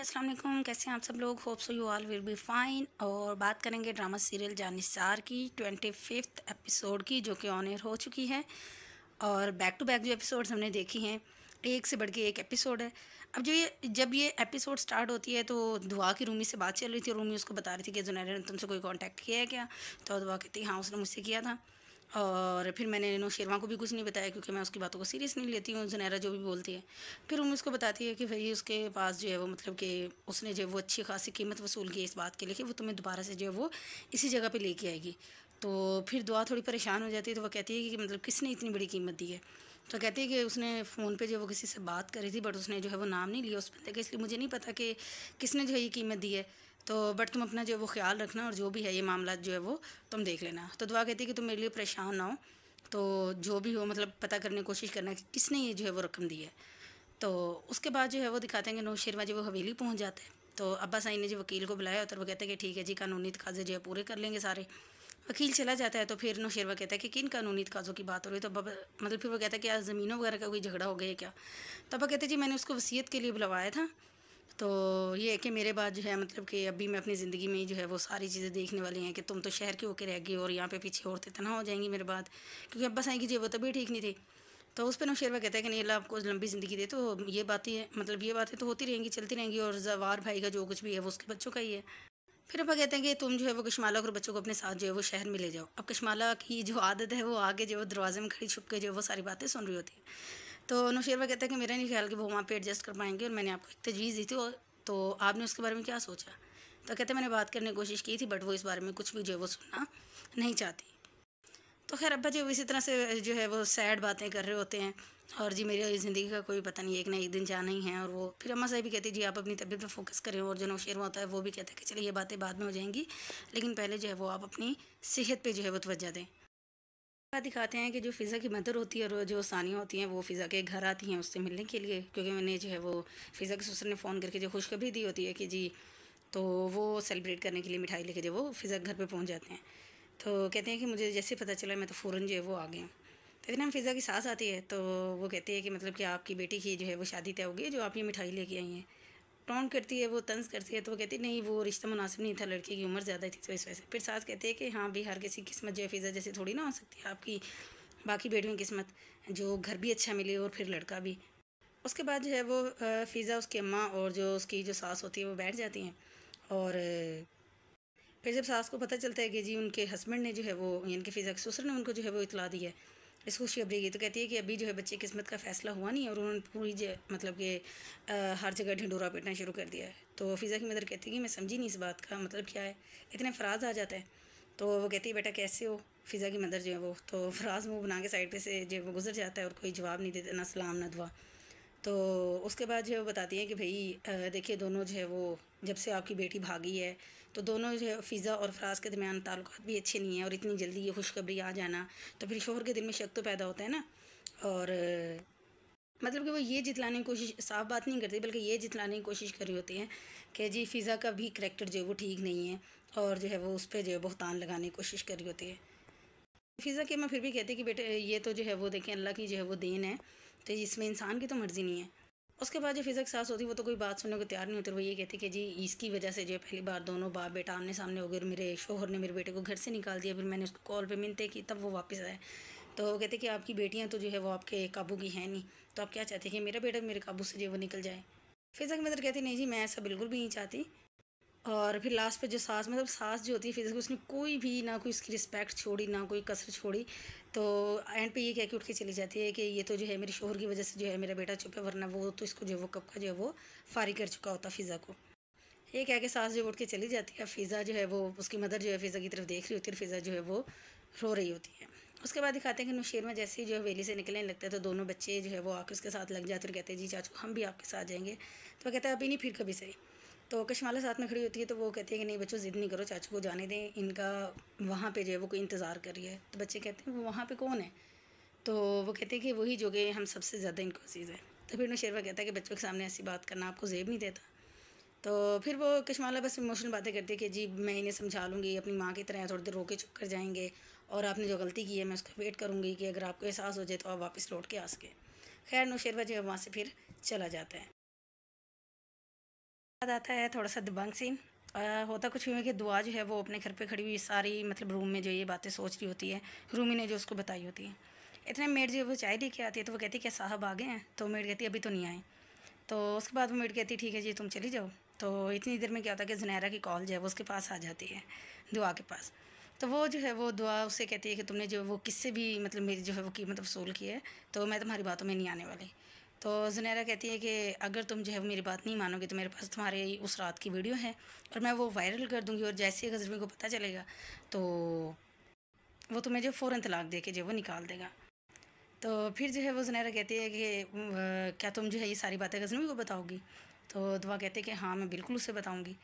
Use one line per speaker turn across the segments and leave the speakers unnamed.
अस्सलाम वालेकुम कैसे हैं आप सब लोग hope so you all will be fine और बात करेंगे ड्रामा सीरियल जानिसार की ट्वेंटी फिफ्थ एपिसोड की जो कि ऑन एयर हो चुकी है और बैक टू बैक जो एपिसोड्स हमने देखी हैं एक से बढ़ के एक एपिसोड है अब जो ये जब ये एपिसोड स्टार्ट होती है तो दुआ की रूमी से बात चल रही थी रूमी उसको बता रही थी कि जुनैर ने तुमसे कोई कॉन्टैक्ट किया है क्या तो दुआ कहती हाँ उसने मुझसे किया था और फिर मैंने नो शेरवा को भी कुछ नहीं बताया क्योंकि मैं उसकी बातों को सीरियस नहीं लेती हूँ जनैरा जो भी बोलती है फिर वो उसको बताती है कि भाई उसके पास जो है वो मतलब कि उसने जो है वो अच्छी खासी कीमत वसूल की इस बात के लिए कि वो तुम्हें दोबारा से जो है वो इसी जगह पर लेके आएगी तो फिर दुआ थोड़ी परेशान हो जाती है तो वो कहती है कि मतलब किसने इतनी बड़ी कीमत दी है तो कहती है कि उसने फ़ोन पे जो वो किसी से बात करी थी बट उसने जो है वो नाम नहीं लिया उस बंदे का इसलिए मुझे नहीं पता कि किसने जो है ये कीमत दी है तो बट तुम अपना जो है वो ख्याल रखना और जो भी है ये मामला जो है वो तुम देख लेना तो दुआ कहती है कि तुम मेरे लिए परेशान ना हो तो जो भी हो मतलब पता करने की कोशिश करना कि किसने ये जो है वो रकम दी है तो उसके बाद जो है वो दिखाते हैं कि नौ शेरवा जो वो हवेली पहुँच जाते हैं तो अब्बा साई ने जो वकील को बुलाया और वो कहते हैं कि ठीक है जी कानूनी तकाजे जो है पूरे कर लेंगे सारे वकील चला जाता है तो फिर नौशेरवा कहता है कि किन कानूनी काजों की बात हो रही है तो बाबा मतलब फिर वो कहता है कि आज ज़मीनों वगैरह का कोई झगड़ा हो गया क्या तो बाबा कहते जी मैंने उसको वसीयत के लिए बुलवाया था तो ये है कि मेरे बाद जो है मतलब कि अभी मैं अपनी ज़िंदगी में जो है वो सारी चीज़ें देखने वाली हैं कि तुम तो शहर के होकर रह गए और यहाँ पे पीछे औरतें तना तो हो जाएंगी मेरे बाद क्योंकि अब्बा साई की जी वो तभी तो ठीक नहीं थी तो उस पर नौशेरवा कहता है कि नहीं अल्लाह आपको लंबी ज़िंदगी दे तो ये बातें मतलब ये बातें तो होती रहेंगी चलती रहेंगी और जवार भाई का जो कुछ भी है वो उसके बच्चों का ही है फिर आप कहते हैं कि तुम जो है वो कश्माला और बच्चों को अपने साथ जो है वो शहर में ले जाओ अब कश्माला की जो आदत है वो आगे जो है दरवाजे में खड़ी छुप के जो है वो सारी बातें सुन रही होती है तो नौशेरवा कहते हैं कि मेरा नहीं ख्याल कि वो वहाँ पर एडजस्ट कर पाएंगे और मैंने आपको एक तजवीज़ दी थी तो आपने उसके बारे में क्या सोचा तो कहते मैंने बात करने की कोशिश की थी बट वो इस बारे में कुछ भी जो है वो सुनना नहीं चाहती तो खैर अब्बा जी वो इसी तरह से जो है वो सैड बातें कर रहे होते हैं और जी मेरी ज़िंदगी का कोई पता नहीं एक ना एक दिन जाना ही है और वो फिर अम्मा साहब भी कहती जी आप अपनी तबीयत पर फोकस करें और जो नौशेरवा होता है वो भी कहते हैं कि चलिए ये बातें बाद में हो जाएंगी लेकिन पहले जो है वो आप अपनी सेहत पर जो है वो तोज्जा दें दिखाते हैं कि जो फ़िज़ा की मदर होती है और जो सानिया होती हैं वो फ़िज़ा के घर आती हैं उससे मिलने के लिए क्योंकि उन्हें जो है वो फ़िज़ा के ससुर ने फ़ोन करके जो खुशखबरी दी होती है कि जी तो वो सेलिब्रेट करने के लिए मिठाई लेके जो वो फिज़ा घर पर पहुँच जाते हैं तो कहते हैं कि मुझे जैसे पता चला मैं तो फ़ौरन जो है वो आ गया तो फिर हम फिज़ा की सास आती है तो वो कहती है कि मतलब कि आपकी बेटी की जो है वो शादी तय होगी जो आप ये मिठाई लेके आई हैं टॉन्ट करती है वो तंज करती है तो वो कहती है नहीं वो रिश्ता मुनासिब नहीं था लड़की की उम्र ज़्यादा थी तो इस वजह से फिर सास कहती है कि हाँ भी हर किसी किस्मत जो है फिज़ा जैसे थोड़ी ना हो सकती है आपकी बाकी बेटियों की किस्मत जो घर भी अच्छा मिले और फिर लड़का भी उसके बाद जो है वो फ़िज़ा उसकी अम्मा और जो उसकी जो सास होती है वो बैठ जाती हैं और फिर जब सास को पता चलता है कि जी उनके हस्बैंड ने जो है वो यानी कि फिज़ा ससुर ने उनको जो है वो इतला दी है इस खुशखबरी की तो कहती है कि अभी जो है बच्चे किस्मत का फ़ैसला हुआ नहीं और उन्होंने पूरी मतलब कि हर जगह ढिंडोरा पीटना शुरू कर दिया है तो फिज़ा की मदर कहती है कि मैं समझी नहीं इस बात का मतलब क्या है इतने फराज आ जाता है तो वो कहती है बेटा कैसे हो फिज़ा की मदर जो है वो तो फराज मुँह बना के साइड पे से जो वो गुजर जाता है और कोई जवाब नहीं देता ना सलाम ना दुआ तो उसके बाद जो है वो बताती है कि भाई देखिए दोनों जो है वो जब से आपकी बेटी भागी है तो दोनों जो है फ़िज़ा और फ्राज के दरमियान ताल्लुक भी अच्छे नहीं हैं और इतनी जल्दी ये खुशखबरी आ जाना तो फिर शोहर के दिल में शक तो पैदा होता है ना और मतलब कि वो ये जितलाने की कोशिश साफ बात नहीं करती बल्कि ये जितलाने की कोशिश कर रही होती हैं कि जी फ़िज़ा का भी करेक्टर जो है वो ठीक नहीं है और जो है वो उस पर जो है बहुतान लगाने की कोशिश कर रही होती है फ़िज़ा के मैं फिर भी कहती कि बेटे ये तो जो है वो देखें अल्लाह की जो है वो देन है तो इसमें इंसान की तो मर्ज़ी नहीं है उसके बाद जो फिज़ा सास होती वो तो कोई बात सुनने को तैयार नहीं होती वो ये कहती कि जी इसकी वजह से जो है पहली बार दोनों बाप बेटा आमने सामने हो गए और मेरे शोहर ने मेरे बेटे को घर से निकाल दिया फिर मैंने उसको कॉल पे मिनते की तब वो वापस आए तो वो कहते कि आपकी बेटियाँ तो जो है वो आपके काबू की हैं नहीं तो आप क्या चाहते कि मेरा बेटा मेरे काबू से जो वो निकल जाए फिज़ा की मदर तो कहती नहीं जी मैं ऐसा बिल्कुल भी नहीं चाहती और फिर लास्ट पे जो सास मतलब सास जो होती है फिजिक्स उसने कोई भी ना कोई उसकी रिस्पेक्ट छोड़ी ना कोई कसर छोड़ी तो एंड पे ये कह के उठ के चली जाती है कि ये तो जो है मेरे शोहर की वजह से जो है मेरा बेटा चुप है वरना वो तो इसको जो है वो कब का जो है वो फारी कर चुका होता फ़िज़ा को ये कह के सास जो उठ के चली जाती है फ़िज़ा जो है वो उसकी मदर जो है फ़िज़ा की तरफ देख रही होती है फ़िज़ा जो है वो रो रही होती है उसके बाद दिखाते हैं कि नुशेर में जैसे ही जो है वेली से निकलने लगता है तो दोनों बच्चे जो है वो आके उसके साथ लग जाते और कहते हैं जी चाचू हम भी आपके साथ जाएंगे तो कहते हैं अभी नहीं फिर कभी सही तो कश्माला साथ में खड़ी होती है तो वो कहती है कि नहीं बच्चों ज़िद नहीं करो चाचू को जाने दें इनका वहाँ पे जो है वो कोई इंतज़ार कर रही है तो बच्चे कहते हैं वो वहाँ पे कौन है तो वो कहते हैं कि वही जो कि हम सबसे ज़्यादा इनको अजीज़ है तो फिर नौशेरवा कहता है कि बच्चों के सामने ऐसी बात करना आपको जेब नहीं देता तो फिर वो कश्माला बस इमोशनल बातें करती है कि जी मैं इन्हें समझा लूँगी अपनी माँ की तरह थोड़ी देर रोके चुप कर जाएंगे और आपने जो गलती की है मैं उसका वेट करूँगी कि अगर आपको एहसास हो जाए तो आप वापस लौट के आ सके खैर नौशेरवा जो है वहाँ से फिर चला जाता है बाद आता है थोड़ा सा दबंग सीन आ, होता कुछ यूँ कि दुआ जो है वो अपने घर पे खड़ी हुई सारी मतलब रूम में जो ये बातें सोच रही होती है रूमी ने जो उसको बताई होती है इतने मेड जो वो चाय लेके आती है तो वो कहती है कि साहब आ गए हैं तो मेड कहती है अभी तो नहीं आए तो उसके बाद वो मेड कहती है ठीक है जी तुम चली जाओ तो इतनी देर में क्या होता है कि जनैरा की कॉल जो है वो उसके पास आ जाती है दुआ के पास तो वो जो है वो दुआ उससे कहती है कि तुमने जो वो किससे भी मतलब मेरी जो है वो कीमत मतलब वसूल की है तो मैं तुम्हारी बातों में नहीं आने वाली तो जनेरा कहती है कि अगर तुम जो है मेरी बात नहीं मानोगे तो मेरे पास तुम्हारे उस रात की वीडियो है और मैं वो वायरल कर दूँगी और जैसे ही गजरबी को पता चलेगा तो वो तुम्हें जो फ़ौर तलाक दे के जो वो निकाल देगा तो फिर जो है वो जनेरा कहती है कि क्या तुम जो है ये सारी बातें गजनवी को बताओगी तो दुआ कहते हैं कि हाँ मैं बिल्कुल उसे बताऊँगी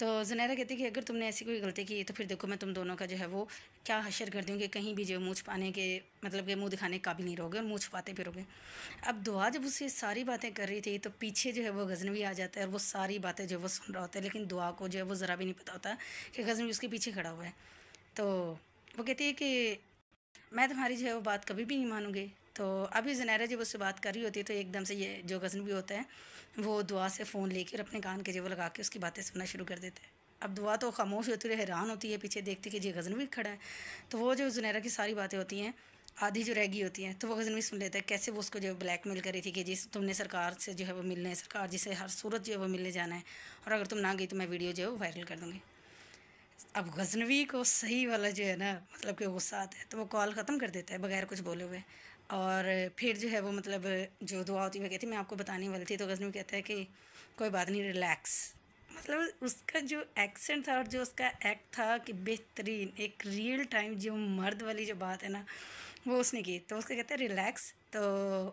तो जुनैरा कहती है कि अगर तुमने ऐसी कोई गलती की तो फिर देखो मैं तुम दोनों का जो है वो क्या हशर कर दूँगी कहीं भी जो मुँह छुपाने के मतलब कि मुँह दिखाने के काबिल नहीं रहोगे और मुँह छुपाते फिरोगे अब दुआ जब उससे सारी बातें कर रही थी तो पीछे जो है वो गजनवी आ जाता है और वो सारी बातें जो है वो सुन रहा होता है लेकिन दुआ को जो है वो ज़रा भी नहीं पता होता कि गजनवी उसके पीछे खड़ा हुआ है तो वो कहती है कि मैं तुम्हारी जो है वो बात कभी भी नहीं मानूंगी तो अभी जनैरा जब उससे बात कर रही होती है तो एकदम से ये जो गज़न भी होता है वो दुआ से फ़ोन लेकर अपने कान के जेवर लगा के उसकी बातें सुनना शुरू कर देते अब दुआ तो खामोश होती है हैरान होती है पीछे देखती कि जी गजनवी खड़ा है तो वो जो जुनैरा की सारी बातें होती हैं आधी जो रह गई होती हैं तो वो गजनवी सुन लेता है कैसे वो उसको जो ब्लैक मेल करी थी कि जिस तुमने सरकार से जो है वो मिलने सरकार जिसे हर सूरत जो है वो मिलने जाना है और अगर तुम ना गई तो मैं वीडियो जो है वो वायरल कर दूँगी अब गजनवी को सही वाला जो है ना मतलब कि गुस्सा आता है तो वो कॉल ख़त्म कर देता है बगैर कुछ बोले हुए और फिर जो है वो मतलब जो दुआ होती है वह कहती मैं आपको बताने वाली थी तो गज़नी कहता है कि कोई बात नहीं रिलैक्स मतलब उसका जो एक्सेंट था और जो उसका एक्ट था कि बेहतरीन एक रियल टाइम जो मर्द वाली जो बात है ना वो उसने की तो उसका कहता है रिलैक्स तो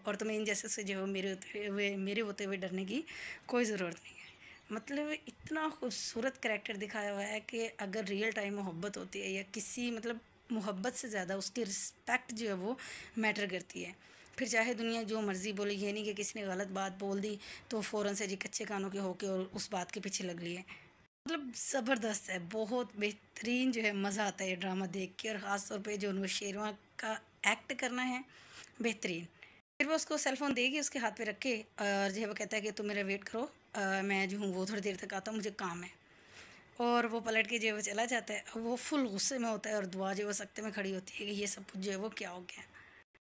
और तुम्हें इन जैसे से जो मेरे होते हुए मेरे होते हुए डरने की कोई ज़रूरत नहीं है मतलब इतना खूबसूरत करेक्टर दिखाया हुआ है कि अगर रियल टाइम मोहब्बत होती है या किसी मतलब मोहब्बत से ज़्यादा उसकी रिस्पेक्ट जो है वो मैटर करती है फिर चाहे दुनिया जो मर्ज़ी बोले ये नहीं कि किसी ने गलत बात बोल दी तो फ़ौर से जी कच्चे कानों के होके और उस बात के पीछे लग लिए मतलब ज़बरदस्त है बहुत बेहतरीन जो है मज़ा आता है ये ड्रामा देख के और ख़ास तौर पर जो नुर शेरवा का एक्ट करना है बेहतरीन फिर वो उसको सेल फ़ोन देगी उसके हाथ पे रख के और जो है वो कहता है कि तुम मेरा वेट करो आ, मैं जो हूँ वो थोड़ी देर तक आता हूँ मुझे काम है और वो पलट के जो है वो चला जाता है अब वो फुल गुस्से में होता है और दुआ जो है वो सकते में खड़ी होती है कि ये सब कुछ जो है वो क्या हो गया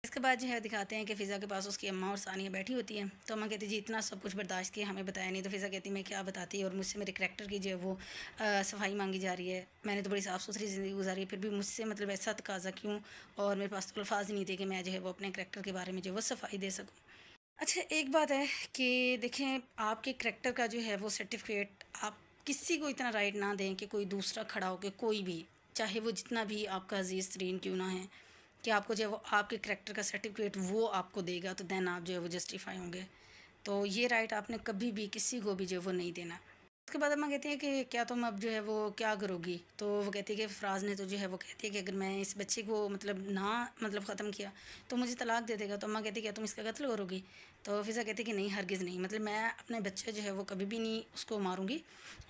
इसके बाद जो है दिखाते हैं कि फ़िज़ा के पास उसकी अम्मा और सानिया बैठी होती है तो अम्मा कहती जी इतना सब कुछ बर्दाश्त किया हमें बताया नहीं तो फ़िज़ा कहती मैं क्या बताती और मुझसे मेरे करेक्टर की जो है वो आ, सफाई मांगी जा रही है मैंने तो बड़ी साफ़ सुथरी ज़िंदगी गुजारी है फिर भी मुझसे मतलब ऐसा तकाजा क्यों और मेरे पास तो अल्फाज नहीं थे कि मैं जो है वो अपने करेक्टर के बारे में जो है वो सफाई दे सकूँ अच्छा एक बात है कि देखें आपके करेक्टर का जो है वो सर्टिफिकेट आप किसी को इतना राइट ना दें कि कोई दूसरा खड़ा हो के कोई भी चाहे वो जितना भी आपका अजीज़ तरीन क्यों ना है कि आपको जो है वो आपके करेक्टर का सर्टिफिकेट वो आपको देगा तो दैन आप जो है वो जस्टिफाई होंगे तो ये राइट आपने कभी भी किसी को भी जो है वो नहीं देना उसके बाद अम्मा कहती है कि क्या तुम अब जो है वो क्या करोगी तो वो कहती है कि फ़राज ने तो जो है वो कहती है कि अगर मैं इस बच्चे को मतलब ना मतलब ख़त्म किया तो मुझे तलाक दे देगा तो अम्मा कहती है क्या तुम इसका कत्ल करोगी तो फिज़ा कहती कि नहीं हरगिज़ नहीं मतलब मैं अपने बच्चे जो है वो कभी भी नहीं उसको मारूंगी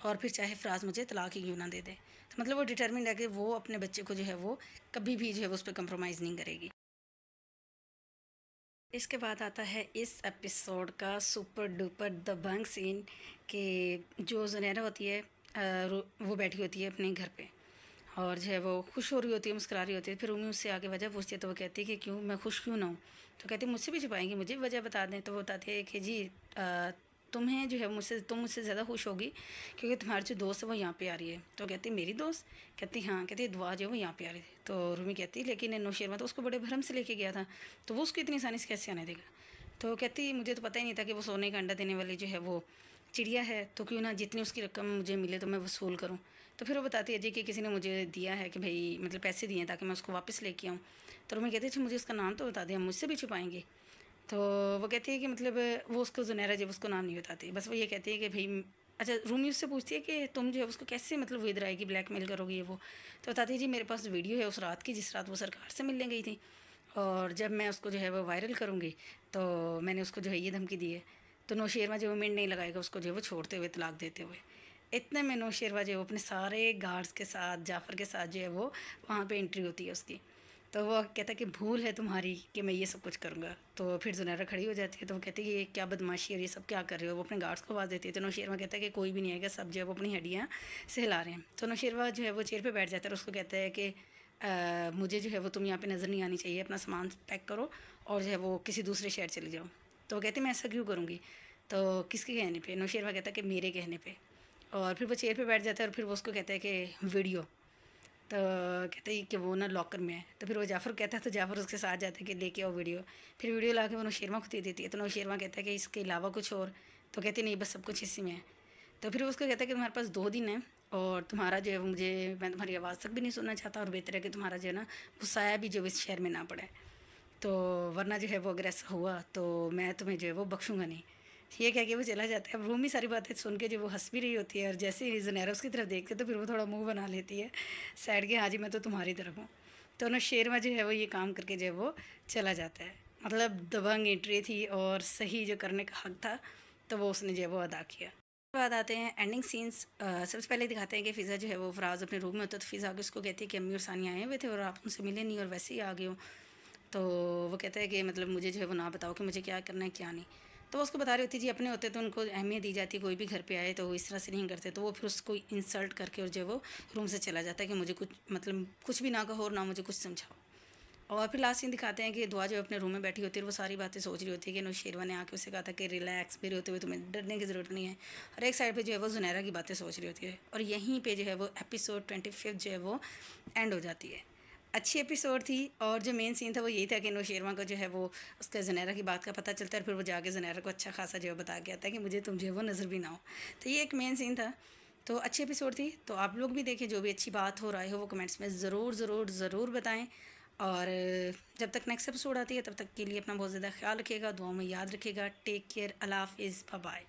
और फिर चाहे फ्राज़ मुझे तलाक ही क्यों ना दे दे तो मतलब वो डिटर्मिन है कि वो अपने बच्चे को जो है वो कभी भी जो है वो उस पर कंप्रोमाइज़ नहीं करेगी इसके बाद आता है इस एपिसोड का सुपर डुपर दबंग सीन कि जो जनेरा होती है वो बैठी होती है अपने घर पे और जो है वो खुश हो रही होती है मुस्कुरा रही होती है फिर उम्मीद उससे आगे वजह पूछती है तो वो कहती है कि क्यों मैं खुश क्यों ना हूँ तो कहती मुझसे भी छुपाएंगे मुझे वजह बता दें तो वो बताते हैं कि जी आ, तुम्हें जो है मुझसे तुम मुझसे ज़्यादा खुश होगी क्योंकि तुम्हारी जो दोस्त है वो यहाँ पे आ रही है तो कहती मेरी दोस्त कहती हाँ कहती दुआ जो है वो यहाँ पे आ रही थी तो रूमी कहती लेकिन नौशेरमा मतलब तो उसको बड़े भरम से लेके गया था तो वो उसको इतनी आसानी से कैसे आने देगा तो कहती मुझे तो पता ही नहीं था कि वो सोने का अंडा देने वाली जो है वो चिड़िया है तो क्यों ना जितनी उसकी रकम मुझे मिले तो मैं वसूल करूँ तो फिर वो बताती है जी कि किसी ने मुझे दिया है कि भाई मतलब पैसे दिए हैं ताकि मैं उसको वापस लेके आऊँ तो मैं कहती है अच्छा, मुझे उसका नाम तो बता दिया मुझसे भी छुपाएंगे तो वो कहती है कि मतलब वो उसको जुनैरा जब उसको नाम नहीं बताती बस वो ये कहती है कि भाई अच्छा रूमी उससे पूछती है कि तुम जो है उसको कैसे मतलब वो इधर आएगी ब्लैकमेल करोगी ये वो तो बताती है जी मेरे पास वीडियो है उस रात की जिस रात वो सरकार से मिलने गई थी और जब मैं उसको जो है वो वायरल करूँगी तो मैंने उसको जो है ये धमकी दी है तो नौशेरमा जो मिनट नहीं लगाएगा उसको जो है वो छोड़ते हुए तलाक देते हुए इतने में नौशेरवा जो है वो अपने सारे गार्ड्स के साथ जाफ़र के साथ जो है वो वहाँ पर एंट्री होती है उसकी तो वो कहता है कि भूल है तुम्हारी कि मैं ये सब कुछ करूँगा तो फिर जुनैरा खड़ी हो जाती है तो वो कहती है ये क्या बदमाशी है ये सब क्या कर रहे हो वो अपने गार्ड्स को आवाज़ देती है तो नौशेरवा कहता है कि कोई भी नहीं आएगा सब जो है वो अपनी हड्डियाँ सहला रहे हैं तो नौशेरवा जो है वो चेयर पर बैठ जाता है उसको कहता है कि मुझे जो है वो तुम यहाँ पर नज़र नहीं आनी चाहिए अपना सामान पैक करो और जो है वो किसी दूसरे शहर चले जाओ तो वो कहती मैं ऐसा क्यों करूँगी तो किसके कहने पे नौशेरवा कहता है कि मेरे कहने पे और फिर वो चेयर पे बैठ जाता है और फिर वो उसको कहता है कि वीडियो तो कहते हैं कि वो ना लॉकर में है तो फिर वो जाफ़र कहता है तो जाफ़र उसके साथ जाता है कि लेके आओ वीडियो फिर वीडियो ला के वो शेरमा को दे देती है तो नौशेरमा कहता है कि इसके अलावा कुछ और तो कहती नहीं बस सब कुछ इसी में है तो फिर उसको कहता है कि तुम्हारे पास दो दिन है और तुम्हारा जो है मुझे मैं तुम्हारी आवाज़ तक भी नहीं सुनना चाहता और बेहतर है कि तुम्हारा जो है ना गुस्साया भी जो इस शहर में ना पड़े तो वरना जो है वो अगर ऐसा हुआ तो मैं तुम्हें जो है वो बख्शूँगा नहीं ये कह के वो चला जाता है अब रूमी सारी बातें सुन के जो वो हंस भी रही होती है और जैसे ही जनैर उसकी तरफ देखते तो फिर वो थोड़ा मुंह बना लेती है साइड के हाँ जी मैं तो तुम्हारी तरफ हूँ तो शेर में जो है वो ये काम करके जो है वो चला जाता है मतलब दबंग एंट्री थी और सही जो करने का हक था तो वो उसने जो है वो अदा किया बाद आते हैं एंडिंग सीन्स सबसे पहले दिखाते हैं कि फ़िज़ा जो है वो फराज अपने रूम में होता है तो फ़िज़ा आगे उसको कहती है कि अम्मी और सानी आए हुए थे और आप उनसे मिले नहीं और वैसे ही आ गए हो तो वो कहता है कि मतलब मुझे जो है वो ना बताओ कि मुझे क्या करना है क्या नहीं तो उसको बता रही होती जी अपने होते तो उनको अहमियत दी जाती कोई भी घर पे आए तो वो इस तरह से नहीं करते तो वो फिर उसको इंसल्ट करके और जो वो रूम से चला जाता है कि मुझे कुछ मतलब कुछ भी ना कहो और ना मुझे कुछ समझाओ और फिर लास्ट सीन दिखाते हैं कि दुआ जब अपने रूम में बैठी होती है वो सारी बातें सोच रही होती है कि शेरवा ने आके उसे कहा था कि रिलैक्स भी होते हुए तुम्हें डरने की ज़रूरत नहीं है और एक साइड पे जो है वो जुनैरा की बातें सोच रही होती है और यहीं पे जो है वो एपिसोड ट्वेंटी फिफ्थ जो है वो एंड हो जाती है अच्छी एपिसोड थी और जो मेन सीन था वो यही था कि नो शेरवा का जो है वो उसका जनेरा की बात का पता चलता है फिर वो जाके जनेरा को अच्छा खासा जो है बता के आता है कि मुझे तुम जो है वो नज़र भी ना हो तो ये एक मेन सीन था तो अच्छी एपिसोड थी तो आप लोग भी देखें जो भी अच्छी बात हो रहा हो वो कमेंट्स में ज़रूर ज़रूर ज़रूर बताएँ और जब तक नेक्स्ट एपिसोड आती है तब तक के लिए अपना बहुत ज़्यादा ख्याल रखिएगा दुआ में याद रखिएगा टेक केयर अलाफ़ इज़ बाय